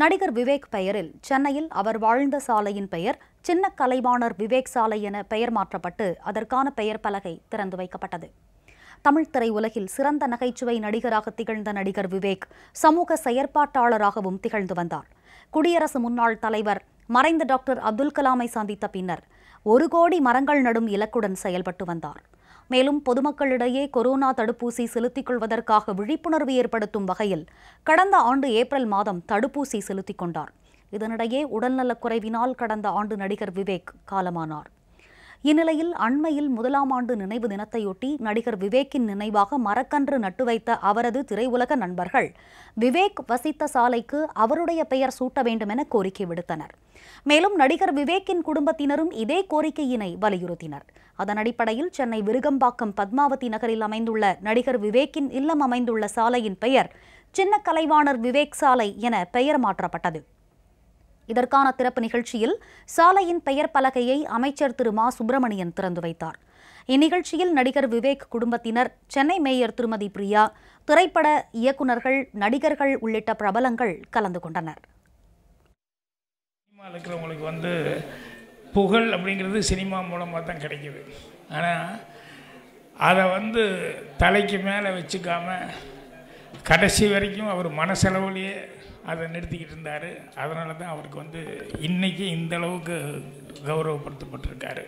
நடிகர் விவேக் பெயரில் சென்னையில் அவர் வாழ்ந்த சாலையின் பெயர் சின்ன கலைவாணர் விவேக் சாலை என பெயர் மாற்றப்பட்டு அதற்கான பெயர் பலகை திறந்து வைக்கப்பட்டது தமிழ் திரையுலகில் சிறந்த நகைச்சுவை நடிகராக திகழ்ந்த நடிகர் விவேக் சமூக செயற்பாட்டாளராகவும் திகழ்ந்து வந்தார் குடியரசு முன்னாள் தலைவர் மறைந்த டாக்டர் அப்துல் கலாமை சந்தித்த பின்னர் ஒரு கோடி மரங்கள் நடும் இலக்குடன் செயல்பட்டு வந்தார் மேலும் பொதுமக்களிடையே கொரோனா தடுப்பூசி செலுத்திக் கொள்வதற்காக விழிப்புணர்வு ஏற்படுத்தும் வகையில் கடந்த ஆண்டு ஏப்ரல் மாதம் தடுப்பூசி செலுத்திக் கொண்டார் இதனிடையே உடல்நலக் குறைவினால் கடந்த ஆண்டு நடிகர் விவேக் காலமானார் இந்நிலையில் அண்மையில் முதலாம் ஆண்டு நினைவு தினத்தையொட்டி நடிகர் விவேக்கின் நினைவாக மரக்கன்று நட்டு வைத்த அவரது திரையுலக நண்பர்கள் விவேக் வசித்த சாலைக்கு அவருடைய பெயர் சூட்ட வேண்டுமென கோரிக்கை விடுத்தனர் மேலும் நடிகர் விவேக்கின் குடும்பத்தினரும் இதே கோரிக்கையினை வலியுறுத்தினர் அதன் அடிப்படையில் சென்னை விருகம்பாக்கம் பத்மாவதி நகரில் அமைந்துள்ள நடிகர் விவேக்கின் இல்லம் அமைந்துள்ள சாலையின் பெயர் சின்ன கலைவாணர் விவேக் சாலை என பெயர் மாற்றப்பட்டது இதற்கான திறப்பு நிகழ்ச்சியில் சாலையின் பெயர் பலகையை அமைச்சர் திரு மா சுப்பிரமணியன் திறந்து வைத்தார் இந்நிகழ்ச்சியில் நடிகர் விவேக் குடும்பத்தினர் சென்னை மேயர் திருமதி பிரியா திரைப்பட இயக்குநர்கள் நடிகர்கள் உள்ளிட்ட பிரபலங்கள் கலந்து கொண்டனர் இருக்கிறவங்களுக்கு வந்து புகழ் அப்படிங்கிறது சினிமா மூலமாக தான் கிடைக்கிது ஆனால் அதை வந்து தலைக்கு மேலே வச்சுக்காமல் கடைசி வரைக்கும் அவர் மனசெலவுலேயே அதை நிறுத்திக்கிட்டு இருந்தார் அதனால தான் அவருக்கு வந்து இன்றைக்கி இந்தளவுக்கு கௌரவப்படுத்தப்பட்டிருக்காரு